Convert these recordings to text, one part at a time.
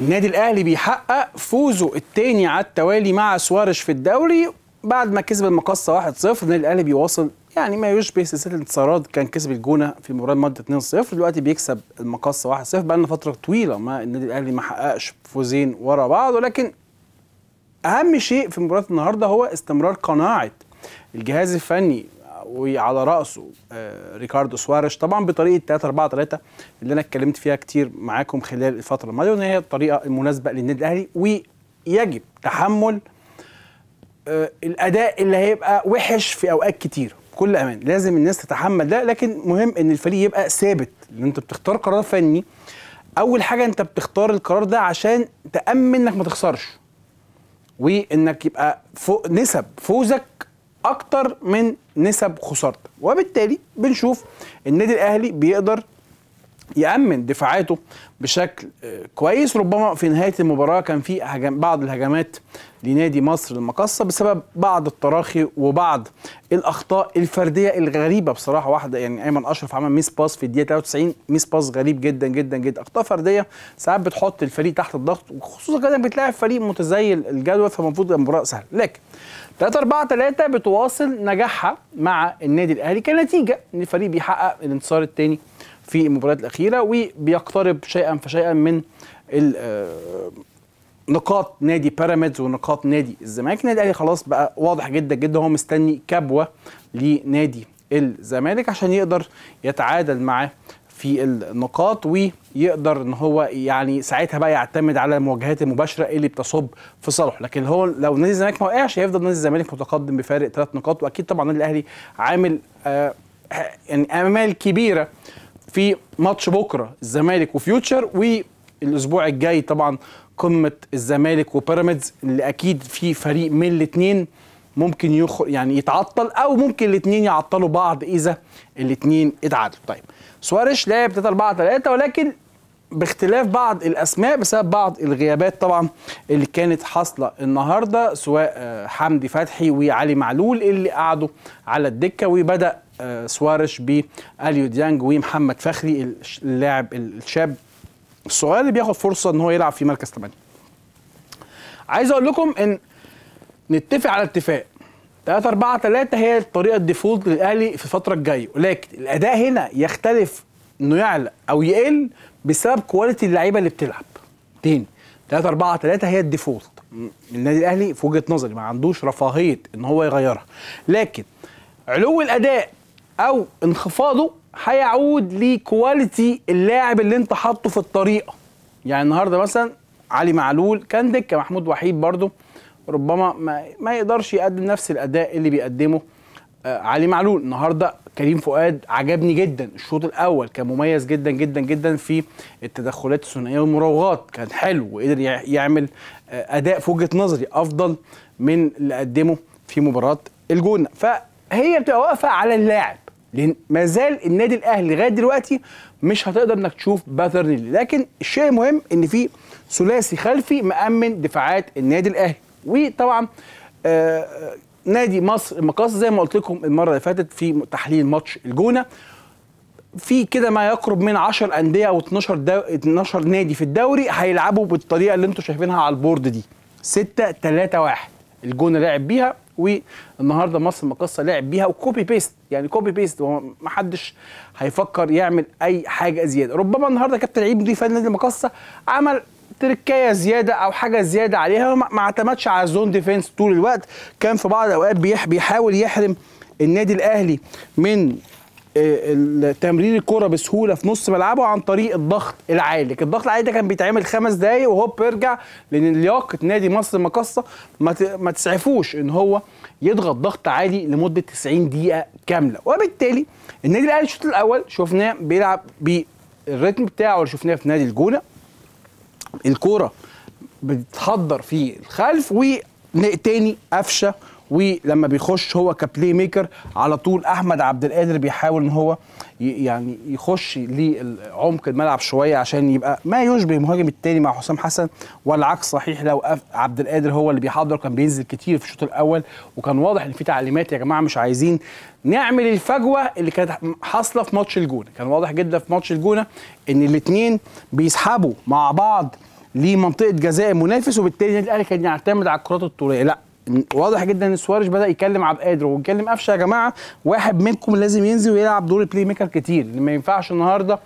النادي الاهلي بيحقق فوزه الثاني على التوالي مع سوارش في الدوري بعد ما كسب المقصه 1-0 النادي الاهلي بيواصل يعني ما يشبه سلسله انتصارات كان كسب الجونه في مباراه مده 2-0 دلوقتي بيكسب المقصه 1-0 بقى لنا فتره طويله ما النادي الاهلي ما حققش فوزين ورا بعض ولكن اهم شيء في مباراه النهارده هو استمرار قناعه الجهاز الفني وعلى راسه آه، ريكاردو سواريش طبعا بطريقه 3 4 3 اللي انا اتكلمت فيها كتير معاكم خلال الفتره الماضيه وان هي الطريقه المناسبه للنادي الاهلي ويجب تحمل آه، الاداء اللي هيبقى وحش في اوقات كتير بكل امان لازم الناس تتحمل ده لكن مهم ان الفريق يبقى ثابت ان انت بتختار قرار فني اول حاجه انت بتختار القرار ده عشان تامن انك ما تخسرش وانك يبقى فوق نسب فوزك اكتر من نسب خسارتك وبالتالي بنشوف النادي الاهلي بيقدر يأمن دفاعاته بشكل آه، كويس ربما في نهاية المباراة كان في بعض الهجمات لنادي مصر المقصه بسبب بعض التراخي وبعض الأخطاء الفردية الغريبة بصراحة واحدة يعني أيمن أشرف عمل ميس باس في الدقيقة 93 ميس باس غريب جدا جدا جدا أخطاء فردية ساعات بتحط الفريق تحت الضغط وخصوصا كده بتلاعب فريق متزيل الجدول فالمفروض المباراة سهلة لكن 3 4 3 بتواصل نجاحها مع النادي الأهلي كنتيجة إن الفريق بيحقق الانتصار الثاني في المباريات الاخيره وبيقترب شيئا فشيئا من آه، نقاط نادي بيراميدز ونقاط نادي الزمالك النادي الاهلي خلاص بقى واضح جدا جدا هو مستني كبوه لنادي الزمالك عشان يقدر يتعادل معاه في النقاط ويقدر ان هو يعني ساعتها بقى يعتمد على المواجهات المباشره اللي بتصب في صالحه لكن هو لو نادي الزمالك ما وقعش هيفضل نادي الزمالك متقدم بفارق ثلاث نقاط واكيد طبعا النادي الاهلي عامل آه يعني امال كبيره في ماتش بكره الزمالك وفيوتشر والاسبوع الجاي طبعا قمه الزمالك وبيراميدز اللي اكيد في فريق من الاثنين ممكن يخ يعني يتعطل او ممكن الاثنين يعطلوا بعض اذا الاثنين اتعادلوا طيب سواريش لعب 3 4 3 ولكن باختلاف بعض الاسماء بسبب بعض الغيابات طبعا اللي كانت حاصله النهارده سواء آه، حمدي فتحي وعلي معلول اللي قعدوا على الدكه وبدا آه، سوارش باليو ديانج ومحمد فخري اللاعب الشاب الصغير اللي بياخد فرصه ان هو يلعب في مركز 8 عايز اقول لكم ان نتفق على اتفاق 3 4 3 هي الطريقه الديفولت للاهلي في الفتره الجايه ولكن الاداء هنا يختلف انه يعلى او يقل بسبب كواليتي اللعيبه اللي بتلعب تاني 3 4 3 هي الديفولت النادي الاهلي في وجهه نظري ما عندوش رفاهيه ان هو يغيرها لكن علو الاداء او انخفاضه هيعود لكواليتي اللاعب اللي انت حاطه في الطريقه يعني النهارده مثلا علي معلول كان دكه محمود وحيد برده ربما ما, ما يقدرش يقدم نفس الاداء اللي بيقدمه آه علي معلول النهارده كريم فؤاد عجبني جدا الشوط الاول كان مميز جدا جدا جدا في التدخلات الثنائيه والمراوغات كان حلو وقدر يعمل آه اداء في وجهه نظري افضل من اللي قدمه في مباراه الجونه فهي بتبقى واقفه على اللاعب لان ما زال النادي الاهلي لغايه دلوقتي مش هتقدر انك تشوف باترن لكن الشيء المهم ان في ثلاثي خلفي مامن دفاعات النادي الاهلي وطبعا آه, آه، نادي مصر المقاصه زي ما قلت لكم المره اللي فاتت في تحليل ماتش الجونه في كده ما يقرب من 10 انديه او 12 دو... 12 نادي في الدوري هيلعبوا بالطريقه اللي انتم شايفينها على البورد دي 6 3 1 الجونه لعب بيها والنهارده مصر مقصه لعب بيها وكوبي بيست يعني كوبي بيست ما حدش هيفكر يعمل اي حاجه زياده ربما النهارده كابتن عيد مدير فني نادي المقصه عمل تركايه زياده او حاجه زياده عليها ما اعتمدش على الزون ديفنس طول الوقت كان في بعض الاوقات بيحاول يحرم النادي الاهلي من تمرير الكره بسهوله في نص ملعبه عن طريق الضغط العالي لكن الضغط العالي ده كان بيتعمل خمس دقايق وهوب يرجع لان لياقه نادي مصر المقصة ما تسعفوش ان هو يضغط ضغط عالي لمده 90 دقيقه كامله وبالتالي النادي الاهلي الشوط الاول شفناه بيلعب بالريتم بتاعه اللي شفناه في نادي الجونه الكوره بتتحضر في الخلف وتاني قفشه ولما بيخش هو كبلاي ميكر على طول احمد عبد القادر بيحاول ان هو يعني يخش لعمق الملعب شويه عشان يبقى ما يشبه المهاجم الثاني مع حسام حسن والعكس صحيح لو عبد القادر هو اللي بيحضر كان بينزل كتير في الشوط الاول وكان واضح ان في تعليمات يا جماعه مش عايزين نعمل الفجوه اللي كانت حاصله في ماتش الجونه كان واضح جدا في ماتش الجونه ان الاثنين بيسحبوا مع بعض لمنطقه جزاء المنافس وبالتالي النادي الاهلي كان يعتمد على الكرات الطوليه لا واضح جدا ان سواريش بدا يكلم عبد القادر ويكلم قفشه يا جماعه واحد منكم لازم ينزل ويلعب دور بلاي ميكر كتير ما ينفعش النهارده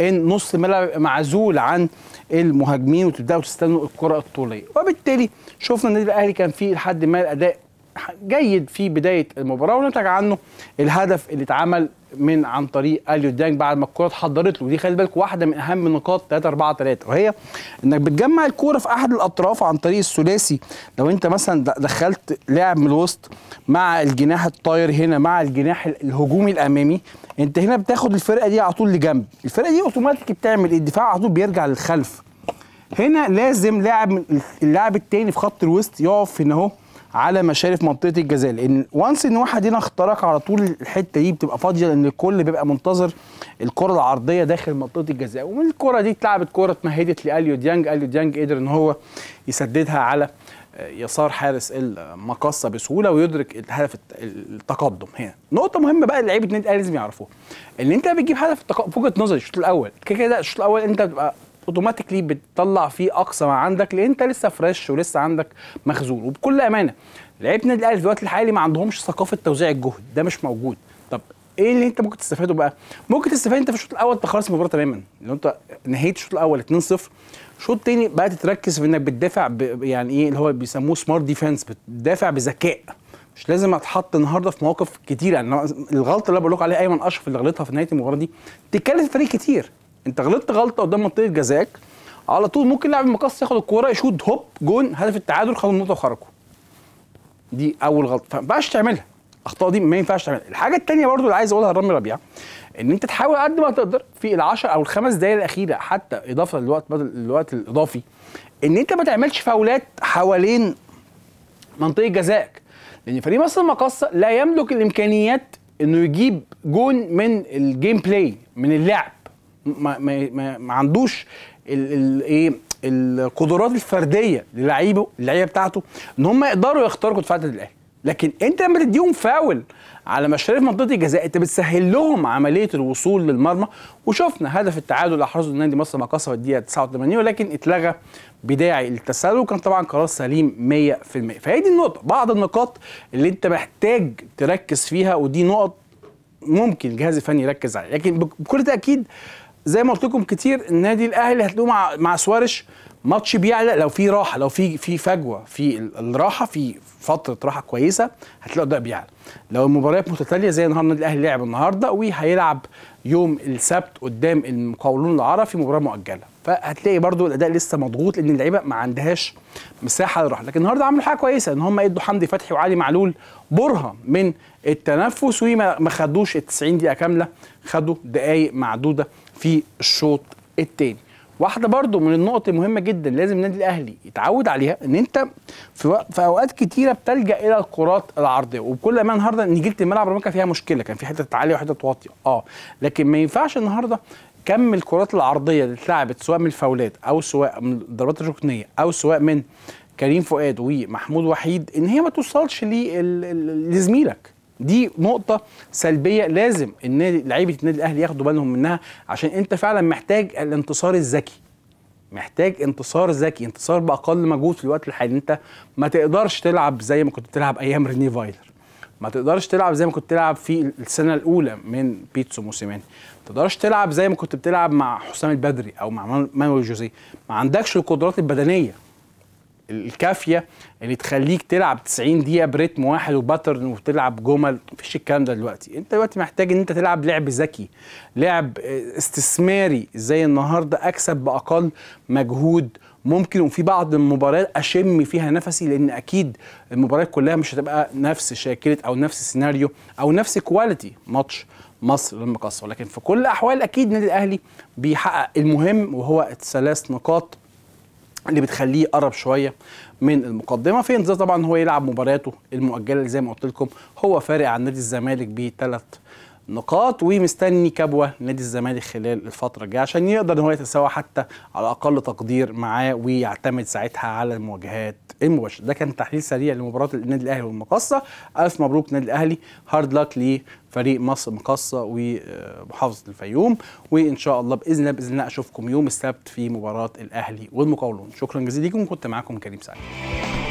ان نص ملعب معزول عن المهاجمين وتبداوا تستنوا الكره الطوليه وبالتالي شفنا النادي الاهلي كان فيه لحد ما الاداء جيد في بدايه المباراه ونتج عنه الهدف اللي اتعمل من عن طريق اليو دانج بعد ما الكوره اتحضرت له دي خلي بالك واحده من اهم النقاط 3 4 3 وهي انك بتجمع الكوره في احد الاطراف عن طريق الثلاثي لو انت مثلا دخلت لاعب من الوسط مع الجناح الطاير هنا مع الجناح الهجومي الامامي انت هنا بتاخد الفرقه دي على طول لجنب الفرقه دي اوتوماتيك بتعمل إيه؟ الدفاع على طول بيرجع للخلف هنا لازم لاعب اللاعب التاني في خط الوسط يقف هنا اهو على مشارف منطقه الجزاء لان وانس ان واحد هنا اخترق على طول الحته دي بتبقى فاضيه لان الكل بيبقى منتظر الكره العرضيه داخل منطقه الجزاء ومن الكره دي اتلعبت كره اتمهدت لاليو ديانج اليو ديانج قدر ان هو يسددها على يسار حارس المقصه بسهوله ويدرك الهدف التقدم هنا نقطه مهمه بقى لعيبه النادي الاهلي لازم يعرفوها ان انت بتجيب هدف في وجهه نظري الشوط الاول كده كده الشوط الاول انت بتبقى اوتوماتيكلي بتطلع فيه اقصى ما عندك لان انت لسه فريش ولسه عندك مخزون وبكل امانه لعيبه النادي الاهلي في الوقت الحالي ما عندهمش ثقافه توزيع الجهد ده مش موجود طب ايه اللي انت ممكن تستفاده بقى؟ ممكن تستفاد انت في الشوط الاول انت خلاص المباراه تماما لو انت نهيت الشوط الاول 2-0 الشوط الثاني بقى تتركز في انك بتدافع ب... يعني ايه اللي هو بيسموه سمارت ديفنس بتدافع بذكاء مش لازم اتحط النهارده في مواقف كتير يعني الغلطه اللي انا بقول لكم عليها ايمن اشرف اللي غلطها في نهايه المباراه دي تكلف الفريق كتير انت غلطت غلطه قدام منطقه جزاك على طول ممكن لاعب المقص ياخد الكوره يشوط هوب جون هدف التعادل خدوا النقطه وخرجوا دي اول غلطه فما ينفعش تعملها الاخطاء دي ما ينفعش تعملها الحاجه الثانيه برضو اللي عايز اقولها لرامي ربيعه ان انت تحاول قد ما تقدر في العشر او الخمس دقائق الاخيره حتى اضافه للوقت بدل الوقت الاضافي ان انت ما تعملش فاولات حوالين منطقه جزائك لان فريق مصر المقاصه لا يملك الامكانيات انه يجيب جون من الجيم بلاي من اللعب ما, ما, ما عندوش ال ال الايه القدرات الفرديه للعيبه اللعيبه بتاعته ان هم يقدروا يختاروا دفاعات الاهلي لكن انت لما تديهم فاول على مشارف منطقه الجزاء انت بتسهل لهم عمليه الوصول للمرمى وشفنا هدف التعادل احرزه النادي مصر ما كسر الدقيقه 89 ولكن اتلغى بداعي التسلل وكان طبعا قرار سليم 100% فهي دي النقطه بعض النقاط اللي انت محتاج تركز فيها ودي نقط ممكن الجهاز الفني يركز عليها لكن بكل تاكيد زي ما قلت لكم كتير النادي الاهلي هتلاقوه مع مع سوارش ماتش بيعلى لو في راحه لو في في فجوه في الراحه في فتره راحه كويسه هتلاقوا ده بيعلى لو المباريات متتاليه زي النهارده النادي الاهلي لعب النهارده وهيلعب يوم السبت قدام المقاولون العرب في مباراه مؤجله فهتلاقي برده الاداء لسه مضغوط لان اللعيبه ما عندهاش مساحه للراحه لكن النهارده عملوا حاجه كويسه ان هم ادوا حمدي فتحي وعلي معلول برهه من التنفس وما خدوش ال 90 دقيقه كامله خدوا دقائق معدوده في الشوط الثاني واحده برضو من النقط المهمه جدا لازم النادي الاهلي يتعود عليها ان انت في, في اوقات كتيره بتلجا الى الكرات العرضيه وبكل امانه النهارده نجيله الملعب رمكه فيها مشكله كان في حته عاليه وحته واطيه اه لكن ما ينفعش النهارده كم الكرات العرضيه اللي اتلعبت سواء من الفاولات او سواء من الضربات الركنيه او سواء من كريم فؤاد ومحمود وحيد ان هي ما توصلش لزميلك دي نقطة سلبية لازم النادي لعيبة النادي الأهلي ياخدوا بالهم منها عشان أنت فعلا محتاج الانتصار الذكي محتاج انتصار ذكي انتصار بأقل مجهود في الوقت الحالي أنت ما تقدرش تلعب زي ما كنت بتلعب أيام ريني فايلر ما تقدرش تلعب زي ما كنت تلعب في السنة الأولى من بيتسو موسيماني ما تقدرش تلعب زي ما كنت بتلعب مع حسام البدري أو مع مانويل جوزيه ما عندكش القدرات البدنية الكافيه اللي تخليك تلعب 90 دقيقه بريتم واحد وباترن وتلعب جمل مفيش الكلام ده دلوقتي انت دلوقتي محتاج ان انت تلعب لعب ذكي لعب استثماري زي النهارده اكسب باقل مجهود ممكن وفي بعض المباريات اشم فيها نفسي لان اكيد المباريات كلها مش هتبقى نفس شاكله او نفس السيناريو او نفس كواليتي ماتش مصر المقصه ولكن في كل الاحوال اكيد النادي الاهلي بيحقق المهم وهو الثلاث نقاط اللي بتخليه يقرب شويه من المقدمه في انتظار طبعا هو يلعب مبارياته المؤجله اللي زي ما قلت لكم هو فارق عن نادي الزمالك بثلاث نقاط ومستني كبوه نادي الزمالك خلال الفتره الجايه عشان يقدر ان هو يتساوى حتى على اقل تقدير معاه ويعتمد ساعتها على المواجهات المباشره ده كان تحليل سريع لمباراه النادي الاهلي والمقصه الف مبروك نادي الاهلي هارد لك لفريق مصر مقصه ومحافظه الفيوم وان شاء الله باذن الله باذن الله اشوفكم يوم السبت في مباراه الاهلي والمقاولون شكرا جزيلا ليكم كنت معاكم كريم سعيد